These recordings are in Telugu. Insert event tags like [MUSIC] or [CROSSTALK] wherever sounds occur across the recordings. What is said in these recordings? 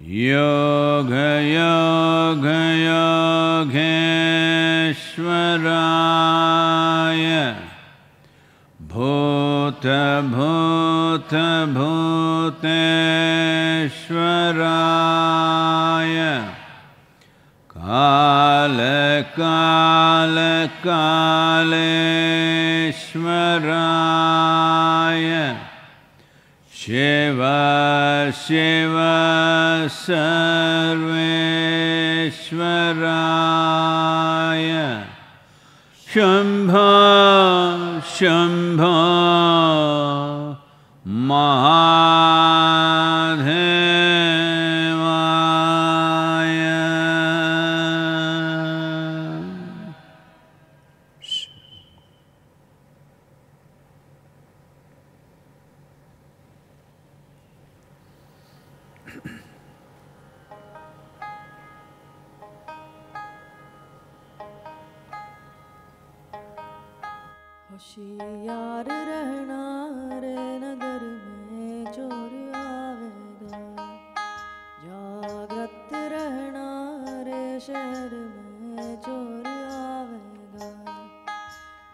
योगयोगयोगेश्वराय भूतभूतभूतेश्वराय कालकालकालेश्वराय Shiva, Shiva, Sarveshwaraya Shambha, Shambha, महा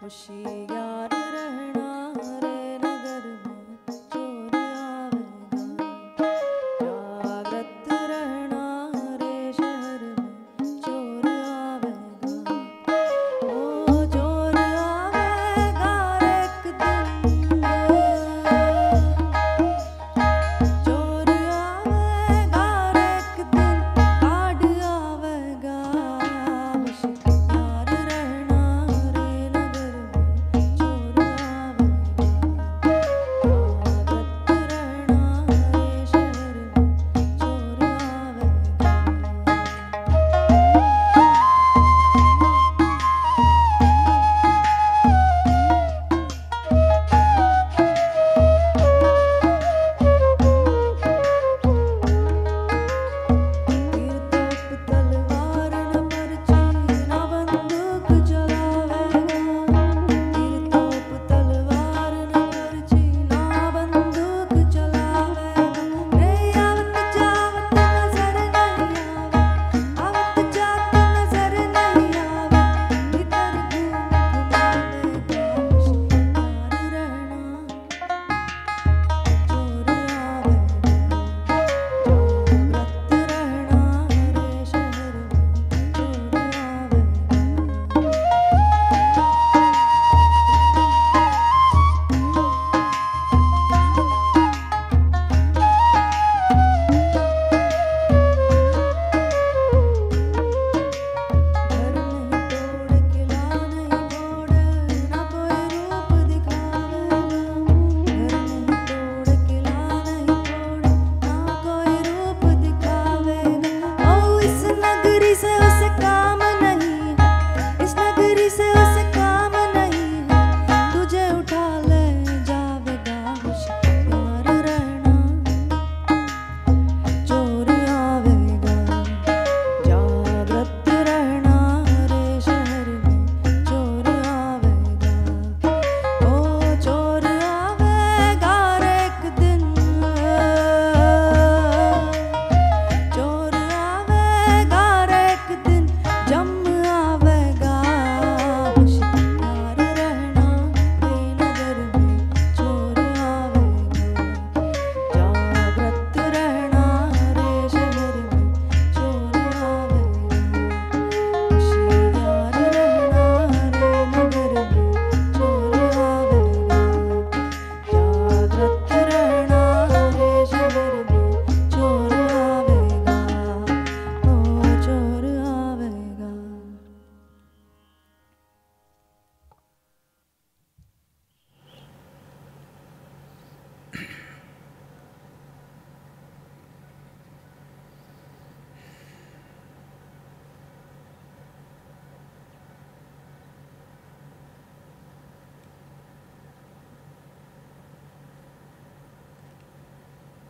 Well, she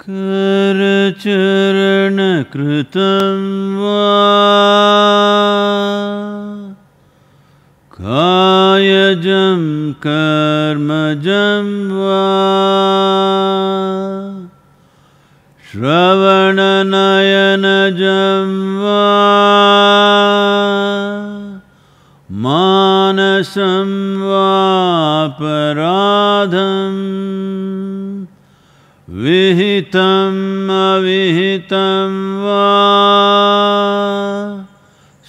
करचरणकृतं वा कायजं कर्मजं वा श्रवणनयनजं वा मानसं वा पराधम् विहितम अविहितं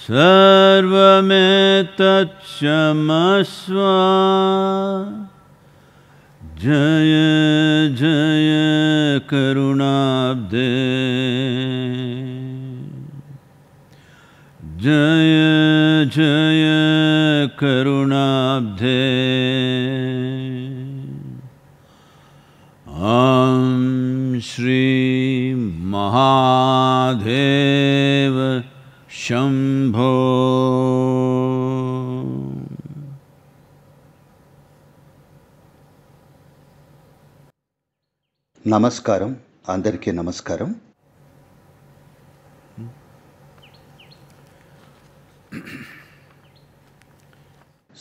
सर्वमे सर्वमेतत्क्षमस्व जय जय करुणाब्दे जय जय करुणाब्धे महादेव शंभो नमस्कार अंदर की नमस्कार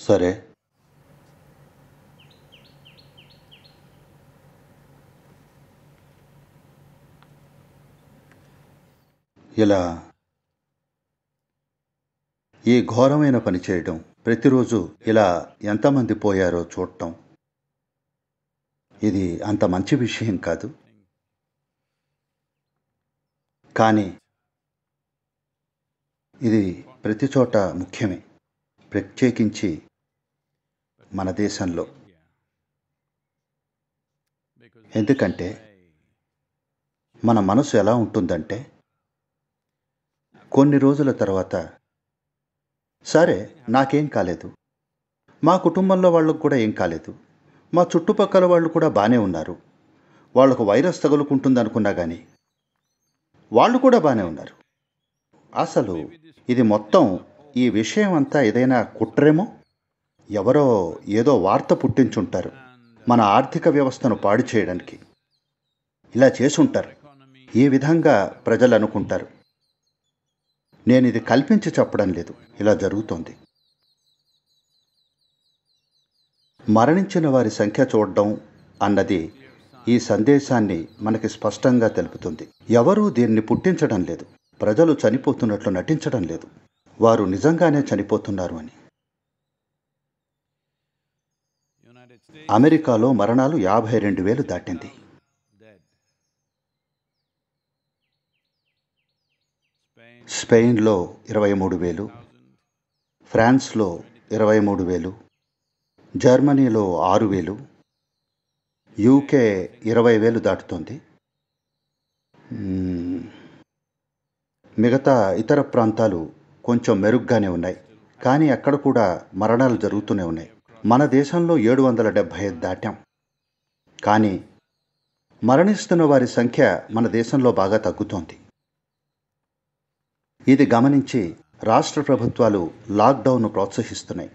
सर ఇలా ఈ ఘోరమైన పని చేయడం ప్రతిరోజు ఇలా ఎంతమంది పోయారో చూడటం ఇది అంత మంచి విషయం కాదు కానీ ఇది ప్రతి చోట ముఖ్యమే ప్రత్యేకించి మన దేశంలో ఎందుకంటే మన మనసు ఎలా ఉంటుందంటే కొన్ని రోజుల తర్వాత సరే నాకేం కాలేదు మా కుటుంబంలో వాళ్ళకు కూడా ఏం కాలేదు మా చుట్టుపక్కల వాళ్ళు కూడా బాగానే ఉన్నారు వాళ్ళకు వైరస్ తగులుకుంటుందనుకున్నా కానీ వాళ్ళు కూడా బాగానే ఉన్నారు అసలు ఇది మొత్తం ఈ విషయం అంతా ఏదైనా కుట్రేమో ఎవరో ఏదో వార్త పుట్టించుంటారు మన ఆర్థిక వ్యవస్థను పాడు చేయడానికి ఇలా చేసుంటారు ఈ విధంగా ప్రజలు అనుకుంటారు నేను ఇది కల్పించి చెప్పడం లేదు ఇలా జరుగుతోంది మరణించిన వారి సంఖ్య చూడడం అన్నది ఈ సందేశాన్ని మనకి స్పష్టంగా తెలుపుతుంది ఎవరూ దీన్ని పుట్టించడం లేదు ప్రజలు చనిపోతున్నట్లు నటించడం లేదు వారు నిజంగానే చనిపోతున్నారు అని అమెరికాలో మరణాలు యాభై రెండు వేలు దాటింది స్పెయిన్లో ఇరవై మూడు వేలు ఫ్రాన్స్లో ఇరవై మూడు వేలు జర్మనీలో ఆరు వేలు యూకే ఇరవై వేలు దాటుతోంది మిగతా ఇతర ప్రాంతాలు కొంచెం మెరుగ్గానే ఉన్నాయి కానీ అక్కడ కూడా మరణాలు జరుగుతూనే ఉన్నాయి మన దేశంలో ఏడు వందల డెబ్భై ఐదు దాటాం కానీ మరణిస్తున్న వారి సంఖ్య మన దేశంలో బాగా తగ్గుతోంది ఇది గమనించి రాష్ట్ర ప్రభుత్వాలు లాక్డౌన్ను ప్రోత్సహిస్తున్నాయి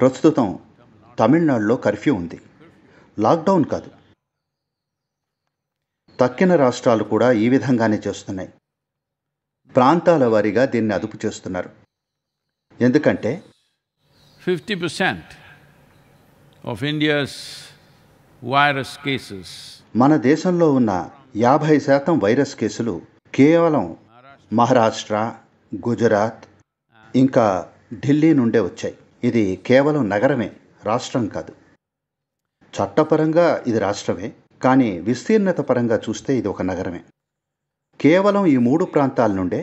ప్రస్తుతం తమిళనాడులో కర్ఫ్యూ ఉంది లాక్డౌన్ కాదు తక్కిన రాష్ట్రాలు కూడా ఈ విధంగానే చేస్తున్నాయి ప్రాంతాల వారీగా దీన్ని అదుపు చేస్తున్నారు ఎందుకంటే fifty percent of India's virus cases మన దేశంలో ఉన్న యాభై శాతం వైరస్ కేసులు కేవలం మహారాష్ట్ర గుజరాత్ ఇంకా ఢిల్లీ నుండే వచ్చాయి ఇది కేవలం నగరమే రాష్ట్రం కాదు చట్టపరంగా ఇది రాష్ట్రమే కానీ విస్తీర్ణత పరంగా చూస్తే ఇది ఒక నగరమే కేవలం ఈ మూడు ప్రాంతాల నుండే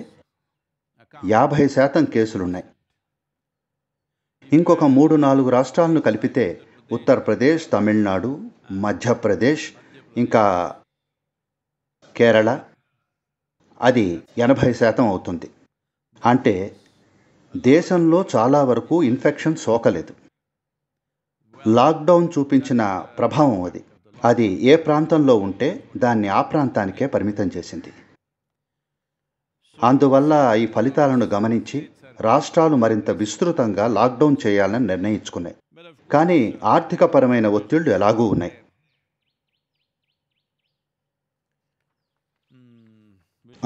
యాభై శాతం కేసులున్నాయి ఇంకొక మూడు నాలుగు రాష్ట్రాలను కలిపితే ఉత్తరప్రదేశ్ తమిళనాడు మధ్యప్రదేశ్ ఇంకా కేరళ అది ఎనభై శాతం అవుతుంది అంటే దేశంలో చాలా వరకు ఇన్ఫెక్షన్ సోకలేదు లాక్డౌన్ చూపించిన ప్రభావం అది అది ఏ ప్రాంతంలో ఉంటే దాన్ని ఆ ప్రాంతానికే పరిమితం చేసింది అందువల్ల ఈ ఫలితాలను గమనించి రాష్ట్రాలు మరింత విస్తృతంగా లాక్డౌన్ చేయాలని నిర్ణయించుకున్నాయి కానీ ఆర్థికపరమైన ఒత్తిళ్లు ఎలాగూ ఉన్నాయి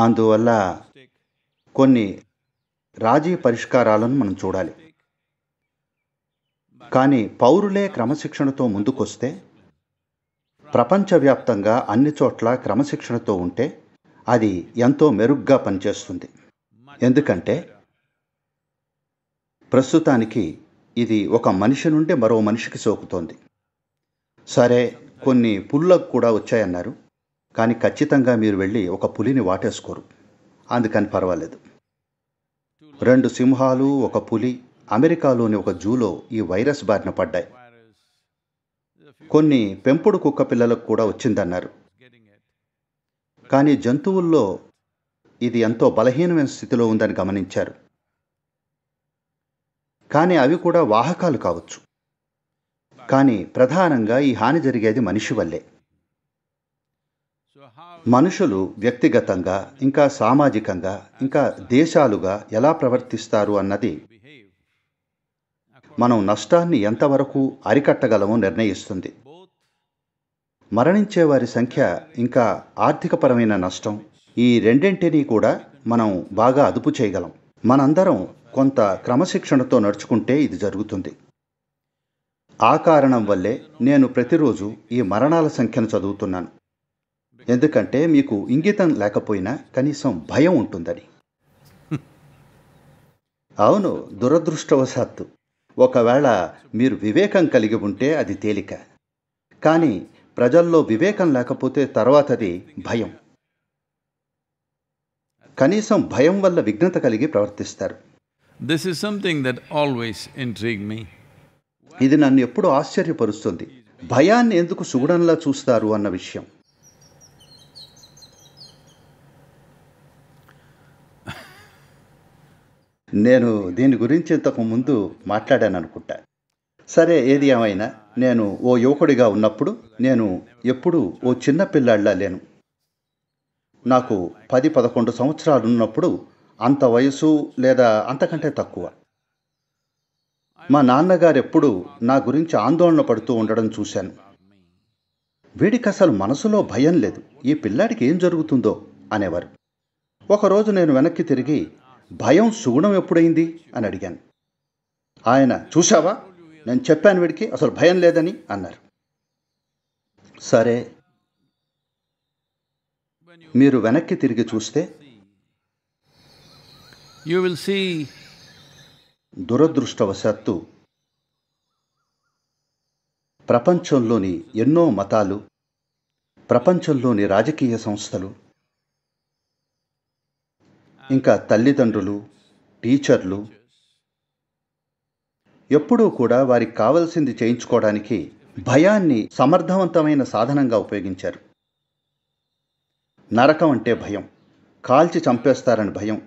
అందువల్ల కొన్ని రాజీ పరిష్కారాలను మనం చూడాలి కానీ పౌరులే క్రమశిక్షణతో ముందుకొస్తే ప్రపంచవ్యాప్తంగా అన్ని చోట్ల క్రమశిక్షణతో ఉంటే అది ఎంతో మెరుగ్గా పనిచేస్తుంది ఎందుకంటే ప్రస్తుతానికి ఇది ఒక మనిషి నుండి మరో మనిషికి సోకుతోంది సరే కొన్ని పుల్లకు కూడా వచ్చాయన్నారు కానీ ఖచ్చితంగా మీరు వెళ్ళి ఒక పులిని వాటేసుకోరు అందుకని పర్వాలేదు రెండు సింహాలు ఒక పులి అమెరికాలోని ఒక జూలో ఈ వైరస్ బారిన పడ్డాయి కొన్ని పెంపుడు కుక్క పిల్లలకు కూడా వచ్చిందన్నారు కానీ జంతువుల్లో ఇది ఎంతో బలహీనమైన స్థితిలో ఉందని గమనించారు కానీ అవి కూడా వాహకాలు కావచ్చు కానీ ప్రధానంగా ఈ హాని జరిగేది మనిషి వల్లే మనుషులు వ్యక్తిగతంగా ఇంకా సామాజికంగా ఇంకా దేశాలుగా ఎలా ప్రవర్తిస్తారు అన్నది మనం నష్టాన్ని ఎంతవరకు అరికట్టగలమో నిర్ణయిస్తుంది మరణించే వారి సంఖ్య ఇంకా ఆర్థికపరమైన నష్టం ఈ రెండింటినీ కూడా మనం బాగా అదుపు చేయగలం మనందరం కొంత క్రమశిక్షణతో నడుచుకుంటే ఇది జరుగుతుంది ఆ కారణం వల్లే నేను ప్రతిరోజు ఈ మరణాల సంఖ్యను చదువుతున్నాను ఎందుకంటే మీకు ఇంగితం లేకపోయినా కనీసం భయం ఉంటుందని [LAUGHS] అవును దురదృష్టవశాత్తు ఒకవేళ మీరు వివేకం కలిగి ఉంటే అది తేలిక కానీ ప్రజల్లో వివేకం లేకపోతే తర్వాతది భయం కనీసం భయం వల్ల విఘ్నత కలిగి ప్రవర్తిస్తారు this is something that always intrigue me ఇది నన్ను ఎప్పుడు ఆశ్చర్యపరుస్తుంది భయాన్ని ఎందుకు సుగుణంలా చూస్తారు అన్న విషయం నేను దీని గురించి ఇంతకు ముందు మాట్లాడాను అనుకుంటా సరే ఏది ఏమైనా నేను ఓ యువకుడిగా ఉన్నప్పుడు నేను ఎప్పుడూ ఓ చిన్న పిల్లాడిలా లేను నాకు పది పదకొండు సంవత్సరాలు ఉన్నప్పుడు అంత వయసు లేదా అంతకంటే తక్కువ మా నాన్నగారు ఎప్పుడు నా గురించి ఆందోళన పడుతూ ఉండడం చూశాను వీడికి అసలు మనసులో భయం లేదు ఈ పిల్లాడికి ఏం జరుగుతుందో అనేవారు ఒకరోజు నేను వెనక్కి తిరిగి భయం సుగుణం ఎప్పుడైంది అని అడిగాను ఆయన చూశావా నేను చెప్పాను వీడికి అసలు భయం లేదని అన్నారు సరే మీరు వెనక్కి తిరిగి చూస్తే యూ విల్ సీ దురదృష్టవశాత్తు ప్రపంచంలోని ఎన్నో మతాలు ప్రపంచంలోని రాజకీయ సంస్థలు ఇంకా తల్లిదండ్రులు టీచర్లు ఎప్పుడూ కూడా వారికి కావలసింది చేయించుకోవడానికి భయాన్ని సమర్థవంతమైన సాధనంగా ఉపయోగించారు నరకం అంటే భయం కాల్చి చంపేస్తారని భయం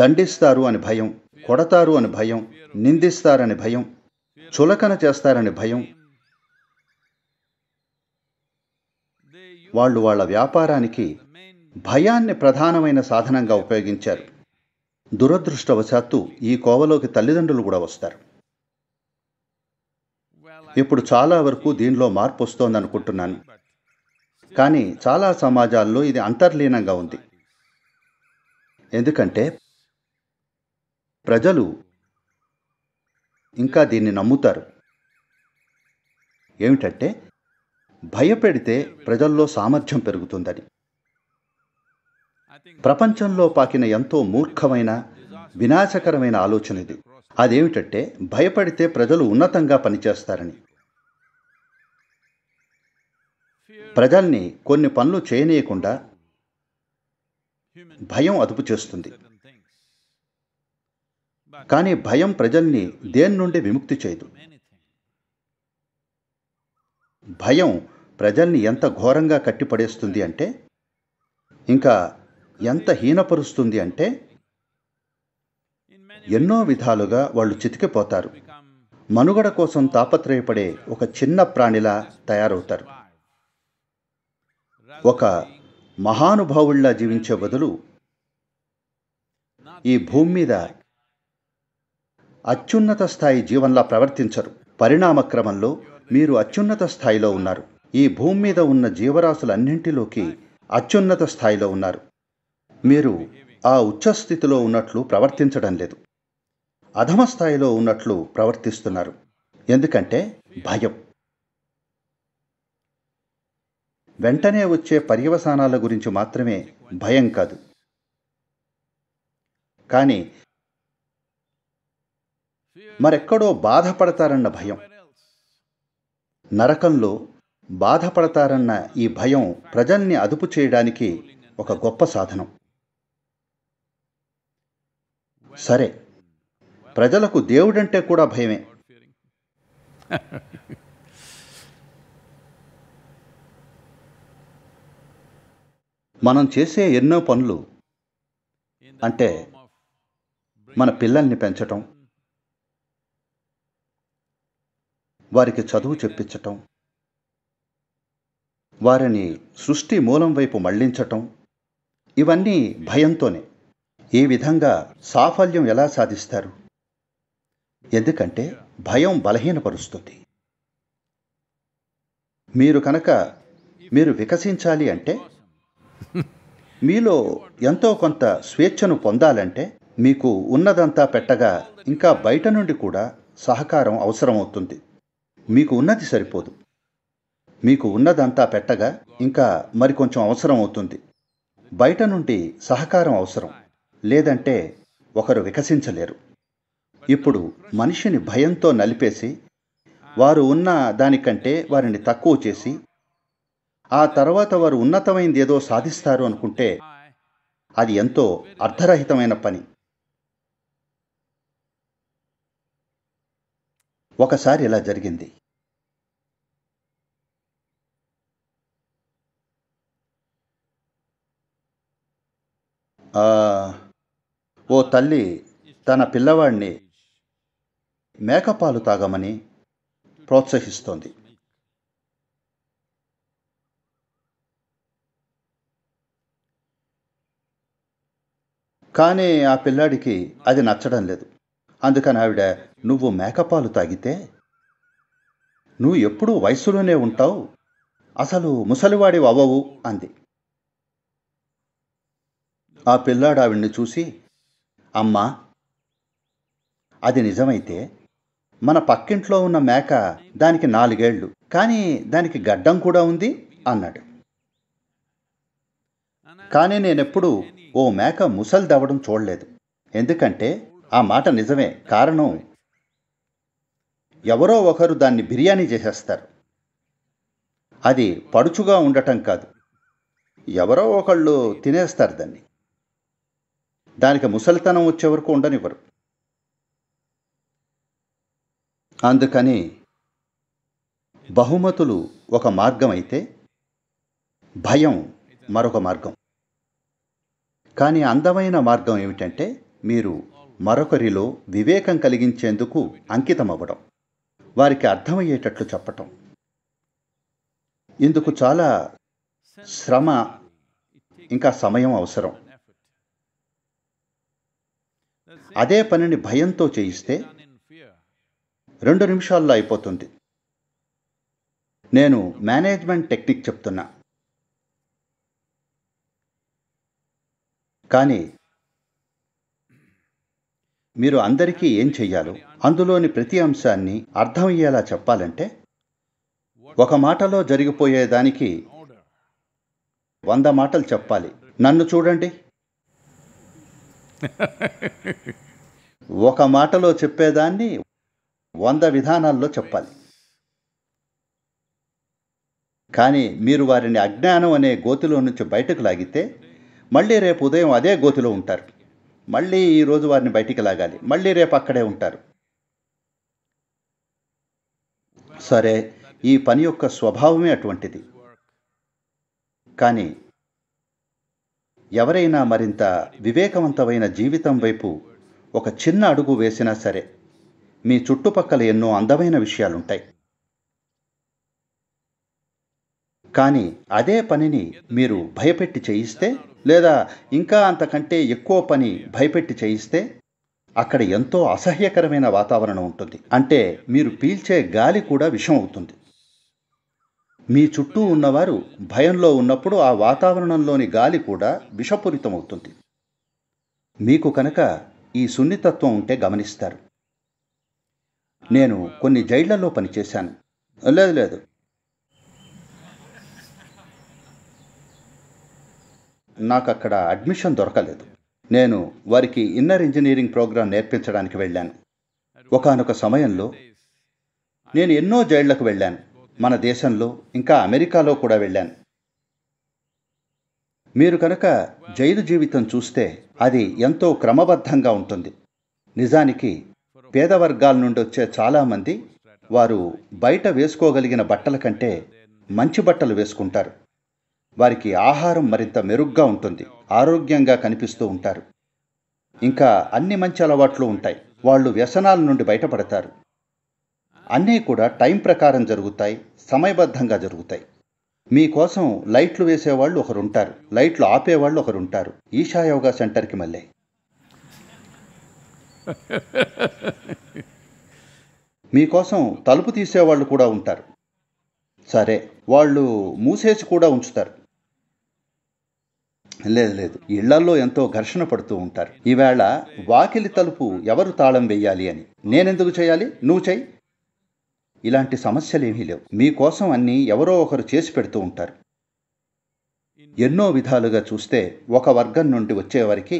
దండిస్తారు అని భయం కొడతారు అని భయం నిందిస్తారని భయం చులకన చేస్తారని భయం వాళ్ళు వాళ్ళ వ్యాపారానికి భయాన్ని ప్రధానమైన సాధనంగా ఉపయోగించారు దురదృష్టవశాత్తు ఈ కోవలోకి తల్లిదండ్రులు కూడా వస్తారు ఇప్పుడు చాలా వరకు దీనిలో మార్పు వస్తోందనుకుంటున్నాను కానీ చాలా సమాజాల్లో ఇది అంతర్లీనంగా ఉంది ఎందుకంటే ప్రజలు ఇంకా దీన్ని నమ్ముతారు ఏమిటంటే భయపెడితే ప్రజల్లో సామర్థ్యం పెరుగుతుందని ప్రపంచంలో పాకిన ఎంతో మూర్ఖమైన వినాశకరమైన ఆలోచన ఇది అదేమిటంటే భయపడితే ప్రజలు ఉన్నతంగా పనిచేస్తారని ప్రజల్ని కొన్ని పనులు చేయనీయకుండా భయం అదుపు చేస్తుంది కానీ భయం ప్రజల్ని దేని నుండి విముక్తి చేయదు భయం ప్రజల్ని ఎంత ఘోరంగా కట్టిపడేస్తుంది అంటే ఇంకా ఎంత హీనపరుస్తుంది అంటే ఎన్నో విధాలుగా వాళ్ళు చితికిపోతారు మనుగడ కోసం తాపత్రయపడే ఒక చిన్న ప్రాణిలా తయారవుతారు ఒక మహానుభావుల్లా జీవించే బదులు ఈ భూమి మీద అత్యున్నత స్థాయి జీవన్లా ప్రవర్తించరు పరిణామక్రమంలో మీరు అత్యున్నత స్థాయిలో ఉన్నారు ఈ భూమి మీద ఉన్న జీవరాశులన్నింటిలోకి అత్యున్నత స్థాయిలో ఉన్నారు మీరు ఆ ఉచ్చస్థితిలో ఉన్నట్లు ప్రవర్తించడం లేదు అధమ స్థాయిలో ఉన్నట్లు ప్రవర్తిస్తున్నారు ఎందుకంటే భయం వెంటనే వచ్చే పర్యవసానాల గురించి మాత్రమే భయం కాదు కానీ మరెక్కడో బాధపడతారన్న భయం నరకంలో బాధపడతారన్న ఈ భయం ప్రజల్ని అదుపు చేయడానికి ఒక గొప్ప సాధనం సరే ప్రజలకు దేవుడంటే కూడా భయమే మనం చేసే ఎన్నో పనులు అంటే మన పిల్లల్ని పెంచటం వారికి చదువు చెప్పించటం వారిని సృష్టి మూలం వైపు మళ్లించటం ఇవన్నీ భయంతోనే ఈ విధంగా సాఫల్యం ఎలా సాధిస్తారు ఎందుకంటే భయం బలహీనపరుస్తుంది మీరు కనుక మీరు వికసించాలి అంటే మీలో ఎంతో కొంత స్వేచ్ఛను పొందాలంటే మీకు ఉన్నదంతా పెట్టగా ఇంకా బయట నుండి కూడా సహకారం అవసరమవుతుంది మీకు ఉన్నది సరిపోదు మీకు ఉన్నదంతా పెట్టగా ఇంకా మరికొంచెం అవసరం అవుతుంది బయట నుండి సహకారం అవసరం లేదంటే ఒకరు వికసించలేరు ఇప్పుడు మనిషిని భయంతో నలిపేసి వారు ఉన్న దానికంటే వారిని తక్కువ చేసి ఆ తర్వాత వారు ఉన్నతమైనది ఏదో సాధిస్తారు అనుకుంటే అది ఎంతో అర్థరహితమైన పని ఒకసారి ఇలా జరిగింది ఆ ఓ తల్లి తన పిల్లవాడిని మేకపాలు తాగమని ప్రోత్సహిస్తోంది కానీ ఆ పిల్లాడికి అది నచ్చడం లేదు అందుకని ఆవిడ నువ్వు మేకపాలు తాగితే నువ్వు ఎప్పుడూ వయసులోనే ఉంటావు అసలు ముసలివాడివి అవ్వవు అంది ఆ పిల్లాడు ఆవిడ్ని చూసి అమ్మా అది నిజమైతే మన పక్కింట్లో ఉన్న మేక దానికి నాలుగేళ్లు కానీ దానికి గడ్డం కూడా ఉంది అన్నాడు కానీ నేనెప్పుడు ఓ మేక ముసలు దవ్వడం చూడలేదు ఎందుకంటే ఆ మాట నిజమే కారణం ఎవరో ఒకరు దాన్ని బిర్యానీ చేసేస్తారు అది పడుచుగా ఉండటం కాదు ఎవరో ఒకళ్ళు తినేస్తారు దాన్ని దానికి ముసలితనం వచ్చే వరకు ఉండనివ్వరు అందుకని బహుమతులు ఒక మార్గం అయితే భయం మరొక మార్గం కానీ అందమైన మార్గం ఏమిటంటే మీరు మరొకరిలో వివేకం కలిగించేందుకు అంకితం అవ్వడం వారికి అర్థమయ్యేటట్లు చెప్పటం ఇందుకు చాలా శ్రమ ఇంకా సమయం అవసరం అదే పనిని భయంతో చేయిస్తే రెండు నిమిషాల్లో అయిపోతుంది నేను మేనేజ్మెంట్ టెక్నిక్ చెప్తున్నా కానీ మీరు అందరికీ ఏం చెయ్యాలో అందులోని ప్రతి అంశాన్ని అర్థమయ్యేలా చెప్పాలంటే ఒక మాటలో జరిగిపోయేదానికి వంద మాటలు చెప్పాలి నన్ను చూడండి [LAUGHS] ఒక మాటలో చెప్పేదాన్ని వంద విధానాల్లో చెప్పాలి కానీ మీరు వారిని అజ్ఞానం అనే గోతిలో నుంచి బయటకు లాగితే మళ్ళీ రేపు ఉదయం అదే గోతిలో ఉంటారు మళ్ళీ ఈరోజు వారిని బయటికి లాగాలి మళ్ళీ రేపు అక్కడే ఉంటారు సరే ఈ పని యొక్క స్వభావమే అటువంటిది కానీ ఎవరైనా మరింత వివేకవంతమైన జీవితం వైపు ఒక చిన్న అడుగు వేసినా సరే మీ చుట్టుపక్కల ఎన్నో అందమైన విషయాలుంటాయి కానీ అదే పనిని మీరు భయపెట్టి చేయిస్తే లేదా ఇంకా అంతకంటే ఎక్కువ పని భయపెట్టి చేయిస్తే అక్కడ ఎంతో అసహ్యకరమైన వాతావరణం ఉంటుంది అంటే మీరు పీల్చే గాలి కూడా విషం అవుతుంది మీ చుట్టూ ఉన్నవారు భయంలో ఉన్నప్పుడు ఆ వాతావరణంలోని గాలి కూడా విషపూరితమవుతుంది మీకు కనుక ఈ సున్నితత్వం ఉంటే గమనిస్తారు నేను కొన్ని జైళ్లలో పనిచేశాను లేదు లేదు నాకు అక్కడ అడ్మిషన్ దొరకలేదు నేను వారికి ఇన్నర్ ఇంజనీరింగ్ ప్రోగ్రాం నేర్పించడానికి వెళ్ళాను ఒకనొక సమయంలో నేను ఎన్నో జైళ్లకు వెళ్ళాను మన దేశంలో ఇంకా అమెరికాలో కూడా వెళ్ళాను మీరు కనుక జైలు జీవితం చూస్తే అది ఎంతో క్రమబద్ధంగా ఉంటుంది నిజానికి పేద వర్గాల నుండి వచ్చే చాలామంది వారు బయట వేసుకోగలిగిన బట్టల కంటే మంచి బట్టలు వేసుకుంటారు వారికి ఆహారం మరింత మెరుగ్గా ఉంటుంది ఆరోగ్యంగా కనిపిస్తూ ఉంటారు ఇంకా అన్ని మంచి అలవాట్లు ఉంటాయి వాళ్ళు వ్యసనాల నుండి బయటపడతారు అన్నీ కూడా టైం ప్రకారం జరుగుతాయి సమయబద్ధంగా జరుగుతాయి మీకోసం లైట్లు వేసేవాళ్ళు ఒకరుంటారు లైట్లు ఆపేవాళ్ళు ఒకరుంటారు ఈషా యోగా సెంటర్కి మళ్ళీ మీకోసం తలుపు తీసేవాళ్ళు కూడా ఉంటారు సరే వాళ్ళు మూసేసి కూడా ఉంచుతారు లేదు లేదు ఇళ్లల్లో ఎంతో ఘర్షణ పడుతూ ఉంటారు ఈవేళ వాకిలి తలుపు ఎవరు తాళం వెయ్యాలి అని నేనెందుకు చేయాలి నువ్వు చెయ్యి ఇలాంటి సమస్యలేమీ లేవు మీకోసం అన్నీ ఎవరో ఒకరు చేసి పెడుతూ ఉంటారు ఎన్నో విధాలుగా చూస్తే ఒక వర్గం నుండి వచ్చేవారికి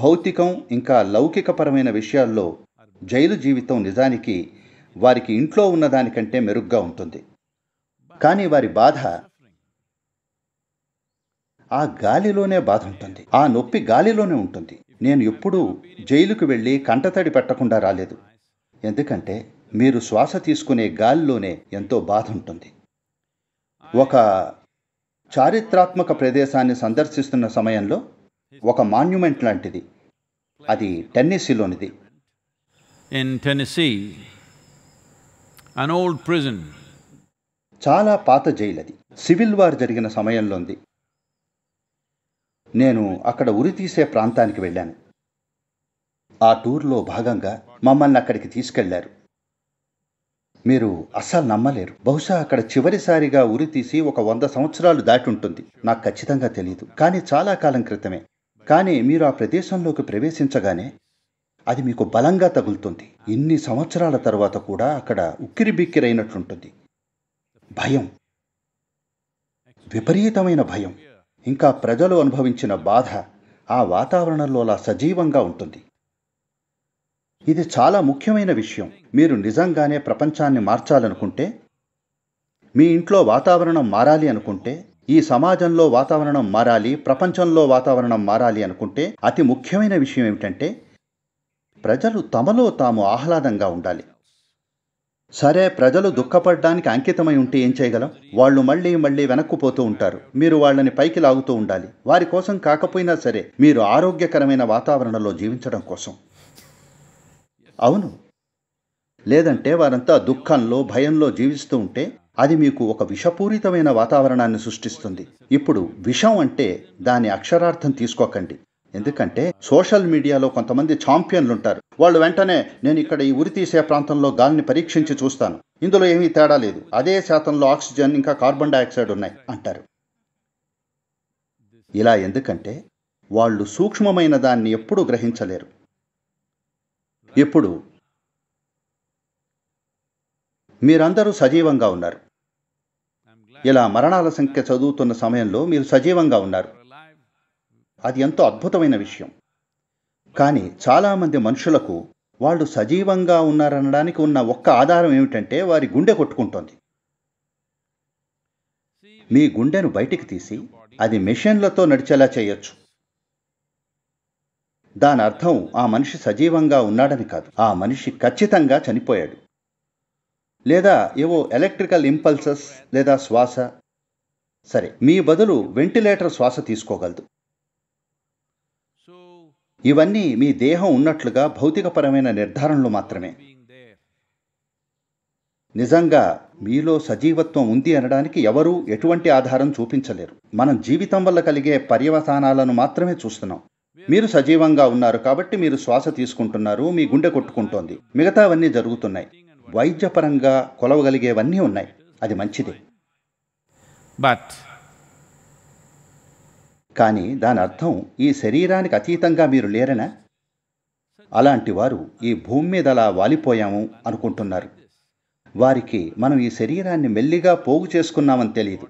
భౌతికం ఇంకా లౌకికపరమైన విషయాల్లో జైలు జీవితం నిజానికి వారికి ఇంట్లో ఉన్నదానికంటే మెరుగ్గా ఉంటుంది కానీ వారి బాధ ఆ గాలిలోనే బాధ ఉంటుంది ఆ నొప్పి గాలిలోనే ఉంటుంది నేను ఎప్పుడూ జైలుకు వెళ్ళి కంటతడి పెట్టకుండా రాలేదు ఎందుకంటే మీరు శ్వాస తీసుకునే గాలిలోనే ఎంతో బాధ ఉంటుంది ఒక చారిత్రాత్మక ప్రదేశాన్ని సందర్శిస్తున్న సమయంలో ఒక మాన్యుమెంట్ లాంటిది అది టెన్నిసీలోనిది in Tennessee an old prison చాలా పాత జైలు అది సివిల్ వార్ జరిగిన సమయంలోంది నేను అక్కడ ఉరి తీసే ప్రాంతానికి వెళ్ళాను ఆ టూర్లో భాగంగా మమ్మల్ని అక్కడికి తీసుకెళ్లారు మీరు అస్సలు నమ్మలేరు బహుశా అక్కడ చివరిసారిగా ఉరి తీసి ఒక వంద సంవత్సరాలు దాటి ఉంటుంది నాకు ఖచ్చితంగా తెలియదు కానీ చాలా కాలం క్రితమే కానీ మీరు ఆ ప్రదేశంలోకి ప్రవేశించగానే అది మీకు బలంగా తగులుతుంది ఇన్ని సంవత్సరాల తర్వాత కూడా అక్కడ ఉక్కిరిబిక్కిరైనట్లుంటుంది భయం విపరీతమైన భయం ఇంకా ప్రజలు అనుభవించిన బాధ ఆ వాతావరణంలో అలా సజీవంగా ఉంటుంది ఇది చాలా ముఖ్యమైన విషయం మీరు నిజంగానే ప్రపంచాన్ని మార్చాలనుకుంటే మీ ఇంట్లో వాతావరణం మారాలి అనుకుంటే ఈ సమాజంలో వాతావరణం మారాలి ప్రపంచంలో వాతావరణం మారాలి అనుకుంటే అతి ముఖ్యమైన విషయం ఏమిటంటే ప్రజలు తమలో తాము ఆహ్లాదంగా ఉండాలి సరే ప్రజలు దుఃఖపడడానికి అంకితమై ఉంటే ఏం చేయగలం వాళ్ళు మళ్ళీ మళ్ళీ వెనక్కుపోతూ ఉంటారు మీరు వాళ్ళని పైకి లాగుతూ ఉండాలి వారి కోసం కాకపోయినా సరే మీరు ఆరోగ్యకరమైన వాతావరణంలో జీవించడం కోసం అవును లేదంటే వారంతా దుఃఖంలో భయంలో జీవిస్తూ ఉంటే అది మీకు ఒక విషపూరితమైన వాతావరణాన్ని సృష్టిస్తుంది ఇప్పుడు విషం అంటే దాని అక్షరార్థం తీసుకోకండి ఎందుకంటే సోషల్ మీడియాలో కొంతమంది ఛాంపియన్లు ఉంటారు వాళ్ళు వెంటనే నేను ఇక్కడ ఈ ఉరి తీసే ప్రాంతంలో గాలిని పరీక్షించి చూస్తాను ఇందులో ఏమీ తేడా లేదు అదే శాతంలో ఆక్సిజన్ ఇంకా కార్బన్ డైఆక్సైడ్ ఉన్నాయి అంటారు ఇలా ఎందుకంటే వాళ్ళు సూక్ష్మమైన దాన్ని ఎప్పుడూ గ్రహించలేరు ఇప్పుడు మీరందరూ సజీవంగా ఉన్నారు ఇలా మరణాల సంఖ్య చదువుతున్న సమయంలో మీరు సజీవంగా ఉన్నారు అది ఎంతో అద్భుతమైన విషయం కానీ చాలామంది మనుషులకు వాళ్ళు సజీవంగా ఉన్నారనడానికి ఉన్న ఒక్క ఆధారం ఏమిటంటే వారి గుండె కొట్టుకుంటోంది మీ గుండెను బయటికి తీసి అది మెషిన్లతో నడిచేలా చేయొచ్చు దాని అర్థం ఆ మనిషి సజీవంగా ఉన్నాడని కాదు ఆ మనిషి ఖచ్చితంగా చనిపోయాడు లేదా ఏవో ఎలక్ట్రికల్ ఇంపల్సెస్ లేదా శ్వాస సరే మీ బదులు వెంటిలేటర్ శ్వాస తీసుకోగలదు ఇవన్నీ మీ దేహం ఉన్నట్లుగా భౌతికపరమైన నిర్ధారణలు మాత్రమే నిజంగా మీలో సజీవత్వం ఉంది అనడానికి ఎవరూ ఎటువంటి ఆధారం చూపించలేరు మనం జీవితం వల్ల కలిగే పర్యవసానాలను మాత్రమే చూస్తున్నాం మీరు సజీవంగా ఉన్నారు కాబట్టి మీరు శ్వాస తీసుకుంటున్నారు మీ గుండె కొట్టుకుంటోంది మిగతావన్నీ జరుగుతున్నాయి వైద్యపరంగా కొలవగలిగేవన్నీ ఉన్నాయి అది మంచిది బట్ కానీ దాని అర్థం ఈ శరీరానికి అతీతంగా మీరు లేరనా అలాంటి వారు ఈ భూమి మీద అలా వాలిపోయాము అనుకుంటున్నారు వారికి మనం ఈ శరీరాన్ని మెల్లిగా పోగు చేసుకున్నామని తెలియదు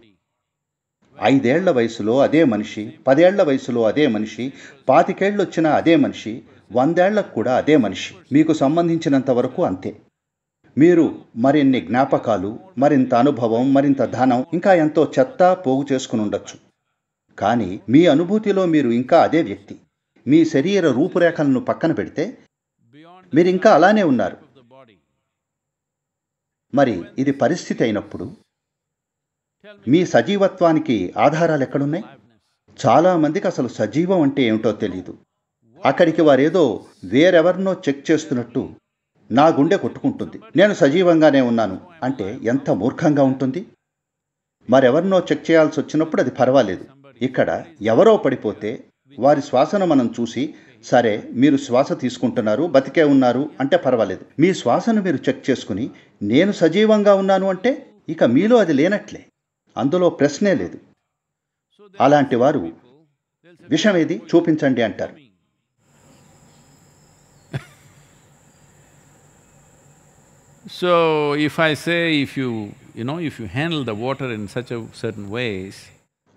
ఐదేళ్ల వయసులో అదే మనిషి పదేళ్ల వయసులో అదే మనిషి పాతికేళ్ళు వచ్చిన అదే మనిషి వందేళ్లకు కూడా అదే మనిషి మీకు సంబంధించినంత వరకు అంతే మీరు మరిన్ని జ్ఞాపకాలు మరింత అనుభవం మరింత ధనం ఇంకా ఎంతో చెత్త పోగు చేసుకుని ఉండొచ్చు కానీ మీ అనుభూతిలో మీరు ఇంకా అదే వ్యక్తి మీ శరీర రూపురేఖలను పక్కన పెడితే మీరు ఇంకా అలానే ఉన్నారు మరి ఇది పరిస్థితి అయినప్పుడు మీ సజీవత్వానికి ఆధారాలు ఎక్కడున్నాయి చాలామందికి అసలు సజీవం అంటే ఏమిటో తెలియదు అక్కడికి వారేదో వేరెవరినో చెక్ చేస్తున్నట్టు నా గుండె కొట్టుకుంటుంది నేను సజీవంగానే ఉన్నాను అంటే ఎంత మూర్ఖంగా ఉంటుంది మరెవరినో చెక్ చేయాల్సి వచ్చినప్పుడు అది పర్వాలేదు ఇక్కడ ఎవరో పడిపోతే వారి శ్వాసను మనం చూసి సరే మీరు శ్వాస తీసుకుంటున్నారు బతికే ఉన్నారు అంటే పర్వాలేదు మీ శ్వాసను మీరు చెక్ చేసుకుని నేను సజీవంగా ఉన్నాను అంటే ఇక మీలో అది లేనట్లే అందులో ప్రశ్నే లేదు అలాంటి వారు విషం ఏది చూపించండి అంటారు so if I say if you know if you handle the water in such certain ways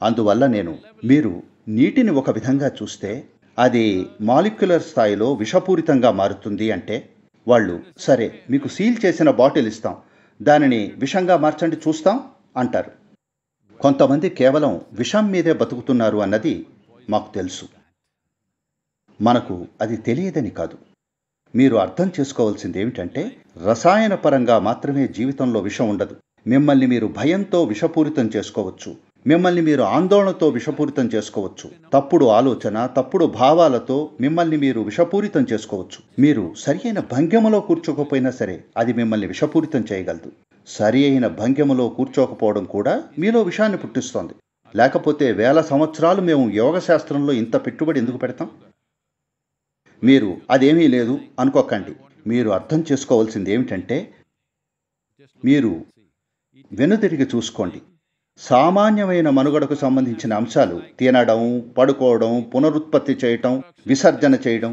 అందువల్ల నేను మీరు నీటిని ఒక విధంగా చూస్తే అది మాలిక్యులర్ స్థాయిలో విషపూరితంగా మారుతుంది అంటే వాళ్ళు సరే మీకు సీల్ చేసిన బాటిల్ ఇస్తాం దానిని విషంగా మార్చండి చూస్తాం అంటారు కొంతమంది కేవలం విషం మీదే బతుకుతున్నారు అన్నది మాకు తెలుసు మనకు అది తెలియదని కాదు మీరు అర్థం చేసుకోవాల్సింది ఏమిటంటే రసాయన పరంగా మాత్రమే జీవితంలో విషం ఉండదు మిమ్మల్ని మీరు భయంతో విషపూరితం చేసుకోవచ్చు మిమ్మల్ని మీరు ఆందోళనతో విషపూరితం చేసుకోవచ్చు తప్పుడు ఆలోచన తప్పుడు భావాలతో మిమ్మల్ని మీరు విషపూరితం చేసుకోవచ్చు మీరు సరియైన భంగ్యములో కూర్చోకపోయినా సరే అది మిమ్మల్ని విషపూరితం చేయగలదు సరి అయిన భంగిమలో కూర్చోకపోవడం కూడా మీలో విషయాన్ని పుట్టిస్తోంది లేకపోతే వేల సంవత్సరాలు మేము యోగ శాస్త్రంలో ఇంత పెట్టుబడి ఎందుకు పెడతాం మీరు అదేమీ లేదు అనుకోకండి మీరు అర్థం చేసుకోవాల్సింది ఏమిటంటే మీరు వెనుతిరిగి చూసుకోండి సామాన్యమైన మనుగడకు సంబంధించిన అంశాలు తినడం పడుకోవడం పునరుత్పత్తి చేయటం విసర్జన చేయడం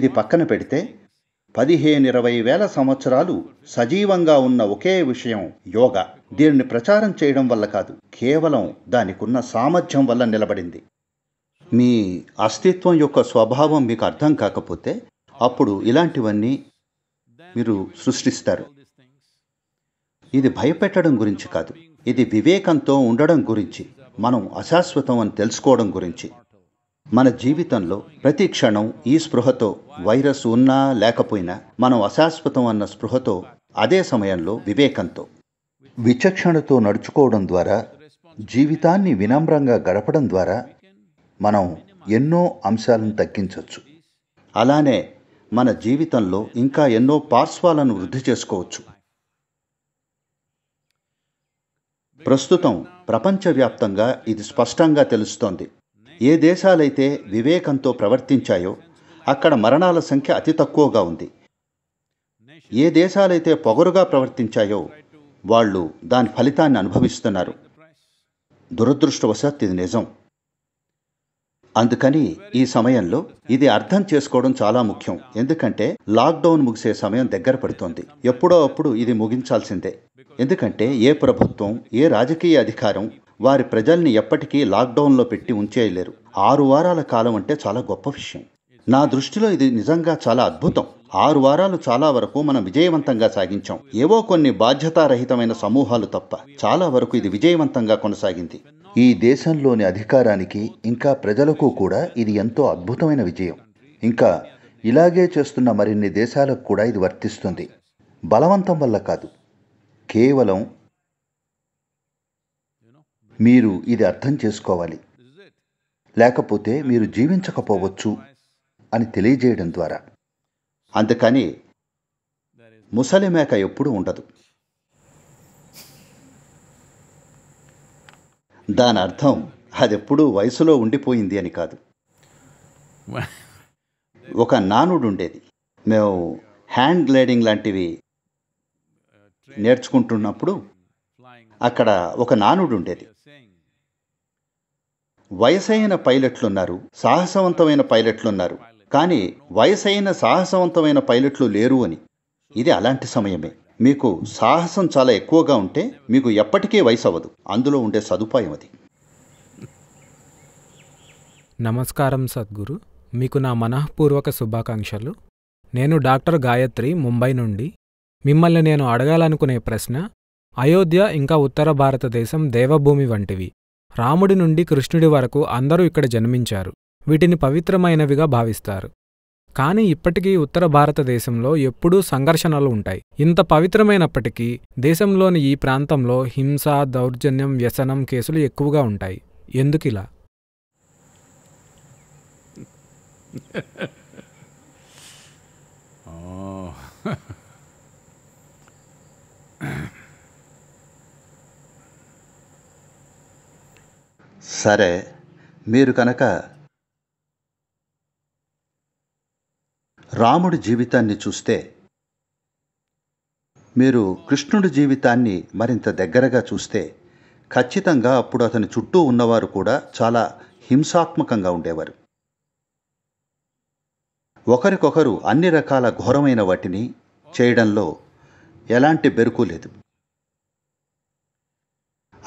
ఇది పక్కన పెడితే పదిహేను ఇరవై వేల సంవత్సరాలు సజీవంగా ఉన్న ఒకే విషయం యోగా దీనిని ప్రచారం చేయడం వల్ల కాదు కేవలం దానికున్న సామర్థ్యం వల్ల నిలబడింది మీ అస్తిత్వం యొక్క స్వభావం మీకు అర్థం కాకపోతే అప్పుడు ఇలాంటివన్నీ మీరు సృష్టిస్తారు ఇది భయపెట్టడం గురించి కాదు ఇది వివేకంతో ఉండడం గురించి మనం అశాశ్వతం అని తెలుసుకోవడం గురించి మన జీవితంలో ప్రతి క్షణం ఈ స్పృహతో వైరస్ ఉన్నా లేకపోయినా మనం అశాశ్వతం అన్న స్పృహతో అదే సమయంలో వివేకంతో విచక్షణతో నడుచుకోవడం ద్వారా జీవితాన్ని వినమ్రంగా గడపడం ద్వారా మనం ఎన్నో అంశాలను తగ్గించవచ్చు అలానే మన జీవితంలో ఇంకా ఎన్నో పార్శ్వాలను వృద్ధి చేసుకోవచ్చు ప్రస్తుతం ప్రపంచవ్యాప్తంగా ఇది స్పష్టంగా తెలుస్తోంది ఏ దేశాలైతే వివేకంతో ప్రవర్తించాయో అక్కడ మరణాల సంఖ్య అతి తక్కువగా ఉంది ఏ దేశాలైతే పొగరుగా ప్రవర్తించాయో వాళ్ళు దాని ఫలితాన్ని అనుభవిస్తున్నారు దురదృష్టవశాత్ ఇది నిజం అందుకని ఈ సమయంలో ఇది అర్థం చేసుకోవడం చాలా ముఖ్యం ఎందుకంటే లాక్డౌన్ ముగిసే సమయం దగ్గర పడుతోంది ఎప్పుడో అప్పుడు ఇది ముగించాల్సిందే ఎందుకంటే ఏ ప్రభుత్వం ఏ రాజకీయ అధికారం వారి ప్రజల్ని ఎప్పటికీ లాక్డౌన్లో పెట్టి ఉంచేయలేరు ఆరు వారాల కాలం అంటే చాలా గొప్ప విషయం నా దృష్టిలో ఇది నిజంగా చాలా అద్భుతం ఆరు వారాలు చాలా వరకు మనం విజయవంతంగా సాగించాం ఏవో కొన్ని బాధ్యతారహితమైన సమూహాలు తప్ప చాలా వరకు ఇది విజయవంతంగా కొనసాగింది ఈ దేశంలోని అధికారానికి ఇంకా ప్రజలకు కూడా ఇది ఎంతో అద్భుతమైన విజయం ఇంకా ఇలాగే చేస్తున్న మరిన్ని దేశాలకు కూడా ఇది వర్తిస్తుంది బలవంతం వల్ల కాదు కేవలం మీరు ఇది అర్థం చేసుకోవాలి లేకపోతే మీరు జీవించకపోవచ్చు అని తెలియజేయడం ద్వారా అందుకని ముసలి మేక ఎప్పుడూ ఉండదు దాని అర్థం అదెప్పుడూ వయసులో ఉండిపోయింది అని కాదు ఒక నానుడు ఉండేది మేము హ్యాండ్ గ్లైడింగ్ లాంటివి నేర్చుకుంటున్నప్పుడు అక్కడ ఒక నానుడు ఉండేది వయసైన పైలట్లున్నారు సాహసవంతమైన పైలట్లున్నారు కానీ వయసైన సాహసవంతమైన పైలట్లు లేరు అని ఇది అలాంటి సమయమే మీకు సాహసం చాలా ఎక్కువగా ఉంటే మీకు ఎప్పటికీ వయసు అవ్వదు అందులో ఉండే సదుపాయం అది నమస్కారం సద్గురు మీకు నా మనఃపూర్వక శుభాకాంక్షలు నేను డాక్టర్ గాయత్రి ముంబై నుండి మిమ్మల్ని నేను అడగాలనుకునే ప్రశ్న అయోధ్య ఇంకా ఉత్తర భారతదేశం దేవభూమి వంటివి రాముడి నుండి కృష్ణుడి వరకు అందరూ ఇక్కడ జన్మించారు వీటిని పవిత్రమైనవిగా భావిస్తారు కానీ ఇప్పటికీ ఉత్తర భారతదేశంలో ఎప్పుడూ సంఘర్షణలు ఉంటాయి ఇంత పవిత్రమైనప్పటికీ దేశంలోని ఈ ప్రాంతంలో హింస దౌర్జన్యం వ్యసనం కేసులు ఎక్కువగా ఉంటాయి ఎందుకిలా Oh. [LAUGHS] సరే మీరు కనుక రాముడి జీవితాన్ని చూస్తే మీరు కృష్ణుడి జీవితాన్ని మరింత దగ్గరగా చూస్తే ఖచ్చితంగా అప్పుడు అతని చుట్టూ ఉన్నవారు కూడా చాలా హింసాత్మకంగా ఉండేవారు ఒకరికొకరు అన్ని రకాల ఘోరమైన వాటిని చేయడంలో ఎలాంటి బెరుకు లేదు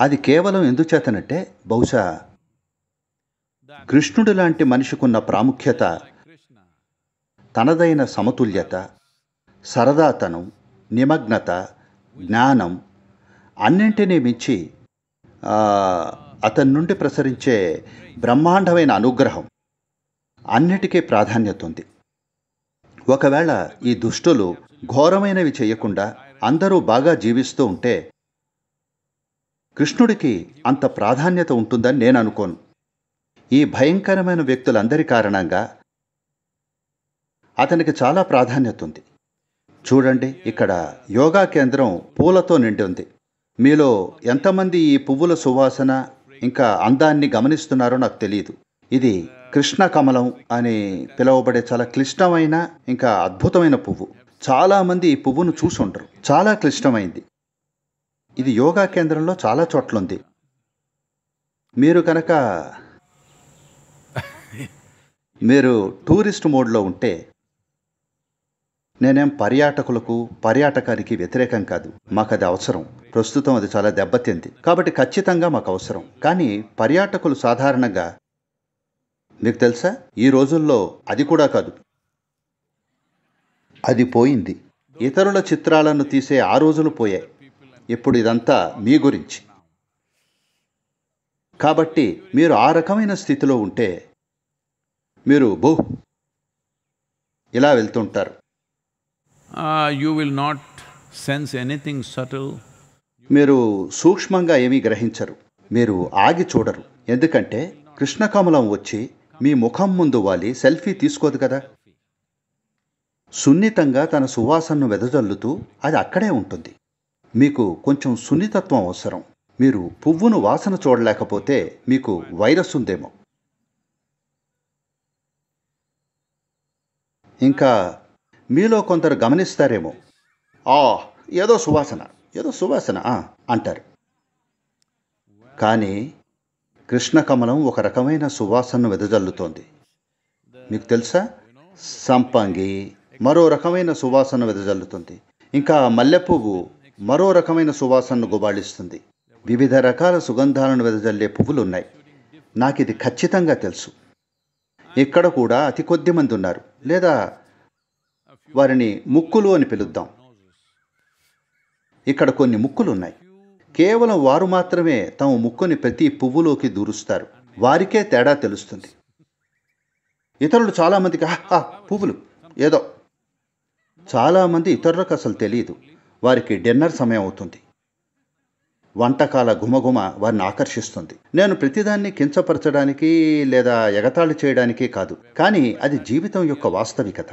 అది కేవలం ఎందుచేతనంటే బహుశా కృష్ణుడు లాంటి మనిషికున్న ప్రాముఖ్యత తనదైన సమతుల్యత సరదాతనం నిమగ్నత జ్ఞానం అన్నింటినీ మించి అతని నుండి ప్రసరించే బ్రహ్మాండమైన అనుగ్రహం అన్నిటికీ ప్రాధాన్యత ఉంది ఒకవేళ ఈ దుష్టులు ఘోరమైనవి చేయకుండా అందరూ బాగా జీవిస్తూ ఉంటే కృష్ణుడికి అంత ప్రాధాన్యత ఉంటుందని నేను అనుకోను ఈ భయంకరమైన వ్యక్తులందరి కారణంగా అతనికి చాలా ప్రాధాన్యత ఉంది చూడండి ఇక్కడ యోగా కేంద్రం పూలతో నిండి ఉంది మీలో ఎంతమంది ఈ పువ్వుల సువాసన ఇంకా అందాన్ని గమనిస్తున్నారో నాకు తెలియదు ఇది కృష్ణ కమలం అని పిలువబడే చాలా క్లిష్టమైన ఇంకా అద్భుతమైన పువ్వు చాలామంది ఈ పువ్వును చూసుంటారు చాలా క్లిష్టమైంది ఇది యోగా కేంద్రంలో చాలా చోట్ల ఉంది మీరు కనుక మీరు టూరిస్ట్ మోడ్లో ఉంటే నేనేం పర్యాటకులకు పర్యాటకానికి వ్యతిరేకం కాదు మాకు అది అవసరం ప్రస్తుతం అది చాలా దెబ్బతింది కాబట్టి ఖచ్చితంగా మాకు అవసరం కానీ పర్యాటకులు సాధారణంగా మీకు తెలుసా ఈ రోజుల్లో అది కూడా కాదు అది పోయింది ఇతరుల చిత్రాలను తీసే ఆ రోజులు పోయాయి ఇప్పుడు ఇదంతా మీ గురించి కాబట్టి మీరు ఆ రకమైన స్థితిలో ఉంటే మీరు బో ఇలా వెళ్తుంటారు you will not sense anything subtle మీరు సూక్ష్మంగా ఏమీ గ్రహించరు మీరు ఆగి చూడరు ఎందుకంటే కృష్ణకమలం వచ్చి మీ ముఖం ముందు వాలి సెల్ఫీ తీసుకోదు కదా సున్నితంగా తన సువాసనను వెదజల్లుతూ అది అక్కడే ఉంటుంది మీకు కొంచెం సున్నితత్వం అవసరం మీరు పువ్వును వాసన చూడలేకపోతే మీకు వైరస్ ఉందేమో ఇంకా మీలో కొందరు గమనిస్తారేమో ఆ ఏదో సువాసన ఏదో సువాసన అంటారు కానీ కృష్ణకమలం ఒక రకమైన సువాసనను వెదజల్లుతోంది మీకు తెలుసా సంపంగి మరో రకమైన సువాసన వెదజల్లుతుంది ఇంకా మల్లెపువ్వు మరో రకమైన సువాసనను గుబాళిస్తుంది వివిధ రకాల సుగంధాలను వెదజల్లే పువ్వులున్నాయి నాకు ఇది ఖచ్చితంగా తెలుసు ఇక్కడ కూడా అతి కొద్ది మంది ఉన్నారు లేదా వారిని ముక్కులు అని పిలుద్దాం ఇక్కడ కొన్ని ముక్కులు ఉన్నాయి కేవలం వారు మాత్రమే తమ ముక్కుని ప్రతి పువ్వులోకి దూరుస్తారు వారికే తేడా తెలుస్తుంది ఇతరులు చాలామందికి పువ్వులు ఏదో చాలామంది ఇతరులకు అసలు తెలియదు వారికి డిన్నర్ సమయం అవుతుంది వంటకాల గుమగుమ వారిని ఆకర్షిస్తుంది నేను ప్రతిదాన్ని కించపరచడానికి లేదా ఎగతాళి చేయడానికి కాదు కానీ అది జీవితం యొక్క వాస్తవికత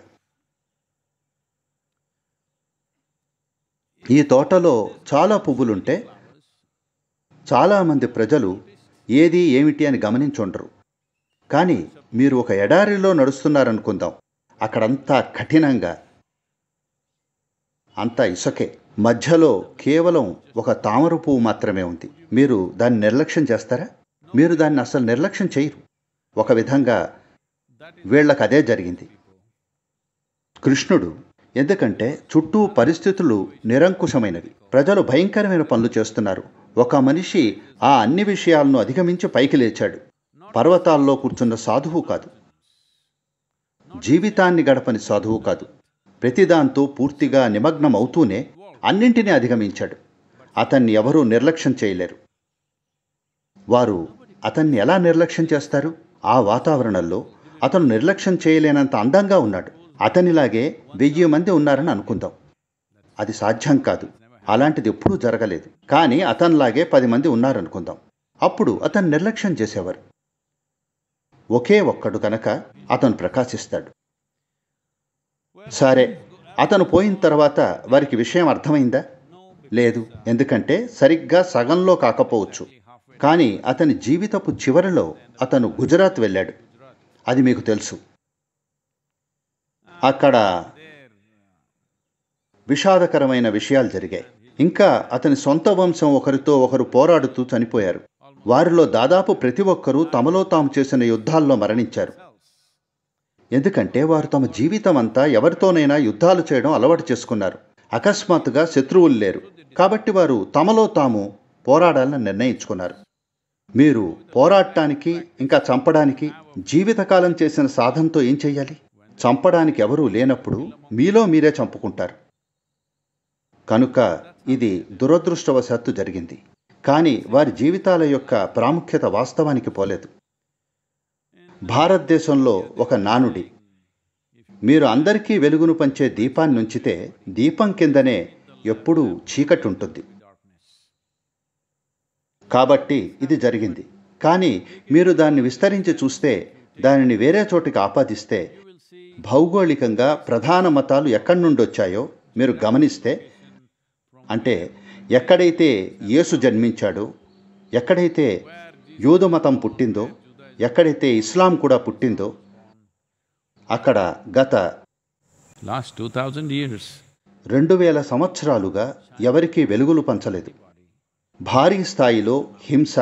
ఈ తోటలో చాలా పువ్వులుంటే చాలామంది ప్రజలు ఏది ఏమిటి అని గమనించుండరు కానీ మీరు ఒక ఎడారిలో నడుస్తున్నారనుకుందాం అక్కడంతా కఠినంగా అంతా ఇసుకే మధ్యలో కేవలం ఒక తామర పువ్వు మాత్రమే ఉంది మీరు దాన్ని నిర్లక్ష్యం చేస్తారా మీరు దాన్ని అసలు నిర్లక్ష్యం చేయరు ఒక విధంగా వీళ్ళకు అదే జరిగింది కృష్ణుడు ఎందుకంటే చుట్టూ పరిస్థితులు నిరంకుశమైనవి ప్రజలు భయంకరమైన పనులు చేస్తున్నారు ఒక మనిషి ఆ అన్ని విషయాలను అధిగమించి పైకి లేచాడు పర్వతాల్లో కూర్చున్న సాధువు కాదు జీవితాన్ని గడపని సాధువు కాదు ప్రతిదాంతో పూర్తిగా నిమగ్నం అవుతూనే అన్నింటినీ అధిగమించాడు అతన్ని ఎవరూ నిర్లక్ష్యం చేయలేరు వారు అతన్ని ఎలా నిర్లక్ష్యం చేస్తారు ఆ వాతావరణంలో అతను నిర్లక్ష్యం చేయలేనంత అందంగా ఉన్నాడు అతనిలాగే వెయ్యి మంది ఉన్నారని అనుకుందాం అది సాధ్యం కాదు అలాంటిది ఎప్పుడూ జరగలేదు కానీ అతనిలాగే పది మంది ఉన్నారనుకుందాం అప్పుడు అతను నిర్లక్ష్యం చేసేవారు ఒకే ఒక్కడు కనుక అతను ప్రకాశిస్తాడు సరే అతను పోయిన తర్వాత వారికి విషయం అర్థమైందా లేదు ఎందుకంటే సరిగ్గా సగంలో కాకపోవచ్చు కానీ అతని జీవితపు చివరిలో అతను గుజరాత్ వెళ్ళాడు అది మీకు తెలుసు అక్కడ విషాదకరమైన విషయాలు జరిగాయి ఇంకా అతని సొంత వంశం ఒకరితో ఒకరు పోరాడుతూ చనిపోయారు వారిలో దాదాపు ప్రతి ఒక్కరూ తమలో తాము చేసిన యుద్ధాల్లో మరణించారు ఎందుకంటే వారు తమ జీవితం అంతా ఎవరితోనైనా యుద్ధాలు చేయడం అలవాటు చేసుకున్నారు అకస్మాత్తుగా శత్రువులు లేరు కాబట్టి వారు తమలో తాము పోరాడాలని నిర్ణయించుకున్నారు మీరు పోరాడటానికి ఇంకా చంపడానికి జీవితకాలం చేసిన సాధనతో ఏం చేయాలి చంపడానికి ఎవరూ లేనప్పుడు మీలో మీరే చంపుకుంటారు కనుక ఇది దురదృష్టవశాత్తు జరిగింది కానీ వారి జీవితాల యొక్క ప్రాముఖ్యత వాస్తవానికి పోలేదు భారతదేశంలో ఒక నానుడి మీరు అందరికీ వెలుగును పంచే దీపాన్ని ఉంచితే దీపం కిందనే ఎప్పుడూ చీకటి ఉంటుంది కాబట్టి ఇది జరిగింది కానీ మీరు దాన్ని విస్తరించి చూస్తే దానిని వేరే చోటికి ఆపాదిస్తే భౌగోళికంగా ప్రధాన మతాలు ఎక్కడి నుండి వచ్చాయో మీరు గమనిస్తే అంటే ఎక్కడైతే యేసు జన్మించాడో ఎక్కడైతే యూదు మతం పుట్టిందో ఎక్కడైతే ఇస్లాం కూడా పుట్టిందో అక్కడ గత లాస్ట్ టూ థౌజండ్ ఇయర్స్ రెండు వేల సంవత్సరాలుగా ఎవరికీ వెలుగులు పంచలేదు భారీ స్థాయిలో హింస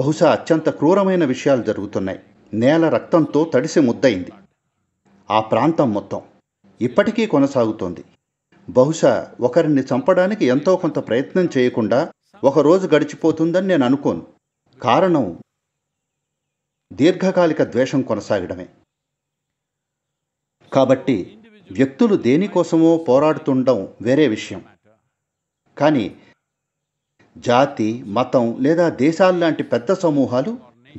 బహుశా అత్యంత క్రూరమైన విషయాలు జరుగుతున్నాయి నేల రక్తంతో తడిసి ముద్దయింది ఆ ప్రాంతం మొత్తం ఇప్పటికీ కొనసాగుతోంది బహుశా ఒకరిని చంపడానికి ఎంతో కొంత ప్రయత్నం చేయకుండా ఒకరోజు గడిచిపోతుందని నేను అనుకోను కారణం దీర్ఘకాలిక ద్వేషం కొనసాగడమే కాబట్టి వ్యక్తులు దేనికోసమో పోరాడుతుండడం వేరే విషయం కానీ జాతి మతం లేదా దేశాల్లాంటి పెద్ద సమూహాలు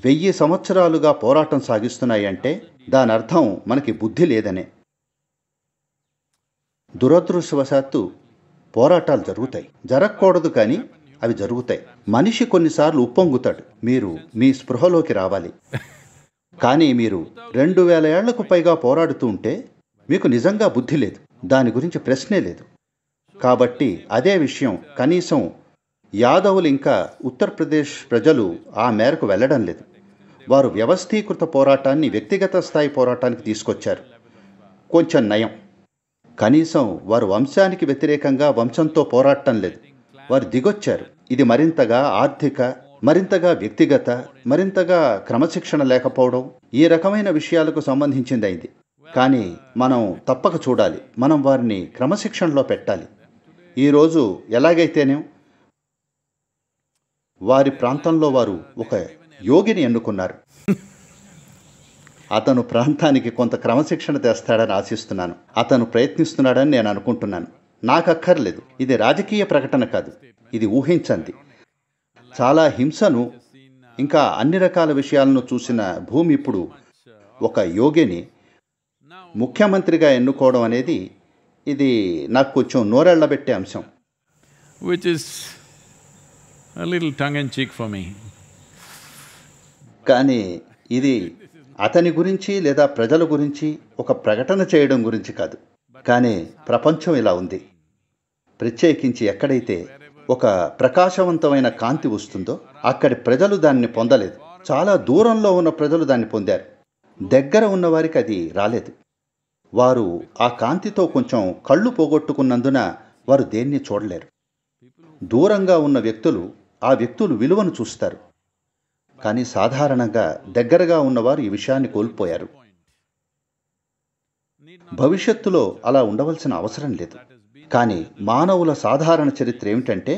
వెయ్యి సంవత్సరాలుగా పోరాటం సాగిస్తున్నాయంటే దాని అర్థం మనకి బుద్ధి లేదనే దురదృష్టవశాత్తు పోరాటాలు జరుగుతాయి జరగకూడదు కానీ అవి జరుగుతాయి మనిషి కొన్నిసార్లు ఉప్పొంగుతాడు మీరు మీ స్పృహలోకి రావాలి కానీ మీరు రెండు వేల ఏళ్లకు పైగా పోరాడుతూ ఉంటే మీకు నిజంగా బుద్ధి లేదు దాని గురించి ప్రశ్నే లేదు కాబట్టి అదే విషయం కనీసం యాదవులు ఇంకా ఉత్తరప్రదేశ్ ప్రజలు ఆ మేరకు వెళ్ళడం లేదు వారు వ్యవస్థీకృత పోరాటాన్ని వ్యక్తిగత స్థాయి పోరాటానికి తీసుకొచ్చారు కొంచెం నయం కనీసం వారు వంశానికి వ్యతిరేకంగా వంశంతో పోరాటం లేదు వారు దిగొచ్చారు ఇది మరింతగా ఆర్థిక మరింతగా వ్యక్తిగత మరింతగా క్రమశిక్షణ లేకపోవడం ఈ రకమైన విషయాలకు సంబంధించిందైంది కానీ మనం తప్పక చూడాలి మనం వారిని క్రమశిక్షణలో పెట్టాలి ఈరోజు ఎలాగైతేనే వారి ప్రాంతంలో వారు ఒక యోగిని ఎన్నుకున్నారు అతను ప్రాంతానికి కొంత క్రమశిక్షణ తెస్తాడని ఆశిస్తున్నాను అతను ప్రయత్నిస్తున్నాడని నేను అనుకుంటున్నాను నాకు అక్కర్లేదు ఇది రాజకీయ ప్రకటన కాదు ఇది ఊహించండి చాలా హింసను ఇంకా అన్ని రకాల విషయాలను చూసిన భూమి ఇప్పుడు ఒక యోగిని ముఖ్యమంత్రిగా ఎన్నుకోవడం అనేది ఇది నాకు కొంచెం నోరెళ్లబెట్టే అంశం which is tongue cheek for me కానీ ఇది అతని గురించి లేదా ప్రజల గురించి ఒక ప్రకటన చేయడం గురించి కాదు కానీ ప్రపంచం ఇలా ఉంది ప్రత్యేకించి ఎక్కడైతే ఒక ప్రకాశవంతమైన కాంతి వస్తుందో అక్కడి ప్రజలు దాన్ని పొందలేదు చాలా దూరంలో ఉన్న ప్రజలు దాన్ని పొందారు దగ్గర ఉన్నవారికి అది రాలేదు వారు ఆ కాంతితో కొంచెం కళ్ళు పోగొట్టుకున్నందున వారు దేన్ని చూడలేరు దూరంగా ఉన్న వ్యక్తులు ఆ వ్యక్తులు విలువను చూస్తారు కానీ సాధారణంగా దగ్గరగా ఉన్నవారు ఈ విషయాన్ని కోల్పోయారు భవిష్యత్తులో అలా ఉండవలసిన అవసరం లేదు కానీ మానవుల సాధారణ చరిత్ర ఏమిటంటే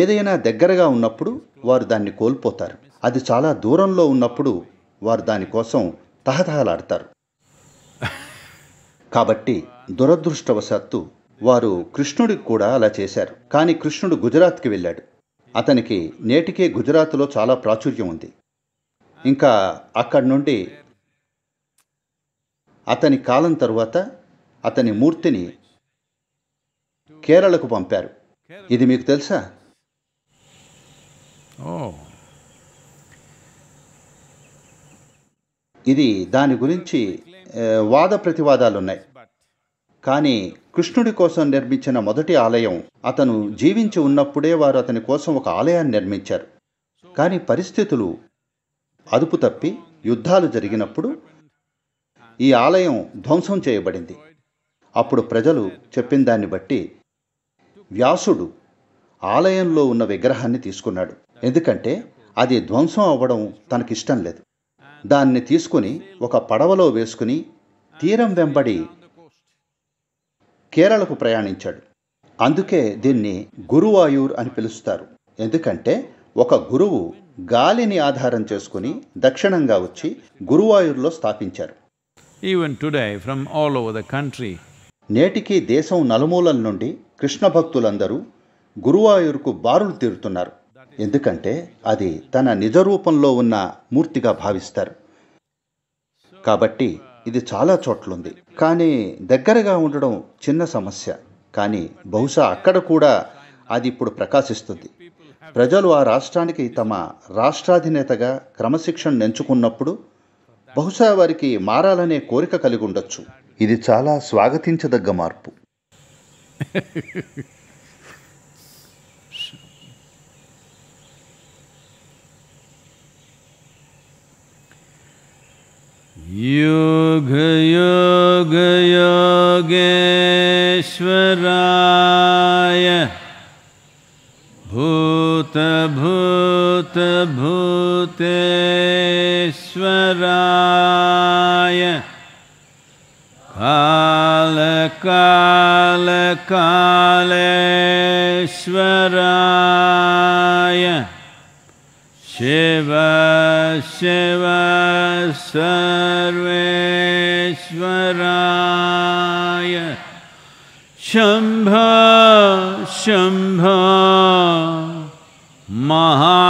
ఏదైనా దగ్గరగా ఉన్నప్పుడు వారు దాన్ని కోల్పోతారు అది చాలా దూరంలో ఉన్నప్పుడు వారు దానికోసం తహతహలాడతారు కాబట్టి దురదృష్టవశాత్తు వారు కృష్ణుడికి కూడా అలా చేశారు కానీ కృష్ణుడు గుజరాత్కి వెళ్ళాడు అతనికి నేటికే గుజరాత్లో చాలా ప్రాచుర్యం ఉంది ఇంకా అక్కడి నుండి అతని కాలం తరువాత అతని మూర్తిని కేరళకు పంపారు ఇది మీకు తెలుసా ఇది దాని గురించి వాద ప్రతివాదాలున్నాయి కానీ కృష్ణుడి కోసం నిర్మించిన మొదటి ఆలయం అతను జీవించి ఉన్నప్పుడే వారు అతని కోసం ఒక ఆలయాన్ని నిర్మించారు కానీ పరిస్థితులు అదుపు తప్పి యుద్ధాలు జరిగినప్పుడు ఈ ఆలయం ధ్వంసం చేయబడింది అప్పుడు ప్రజలు చెప్పిన దాన్ని బట్టి వ్యాసుడు ఆలయంలో ఉన్న విగ్రహాన్ని తీసుకున్నాడు ఎందుకంటే అది ధ్వంసం అవ్వడం తనకిష్టం లేదు దాన్ని తీసుకుని ఒక పడవలో వేసుకుని తీరం వెంబడి కేరళకు ప్రయాణించాడు అందుకే దీన్ని గురువాయూర్ అని పిలుస్తారు ఎందుకంటే ఒక గురువు గాలిని ఆధారం చేసుకుని దక్షిణంగా వచ్చి గురువాయూర్లో స్థాపించారు even today from all over the country నేటికీ దేశం నలుమూలల నుండి కృష్ణ భక్తులందరూ గురువాయూరుకు బారులు తీరుతున్నారు ఎందుకంటే అది తన నిజ రూపంలో ఉన్న మూర్తిగా భావిస్తారు కాబట్టి ఇది చాలా చోట్లుంది కానీ దగ్గరగా ఉండడం చిన్న సమస్య కానీ బహుశా అక్కడ కూడా అది ఇప్పుడు ప్రకాశిస్తుంది ప్రజలు ఆ రాష్ట్రానికి తమ రాష్ట్రాధినేతగా క్రమశిక్షణ ఎంచుకున్నప్పుడు బహుశా వారికి మారాలనే కోరిక కలిగి ఉండొచ్చు ఇది చాలా స్వాగతించదగ్గ మార్పు యోగ యోగ యోగేశ్వరాయ భూత భూత భూతేశ్వరా कालकालकालराय शिव शिव सर्वेश्वराय शम्भ शम्भ महा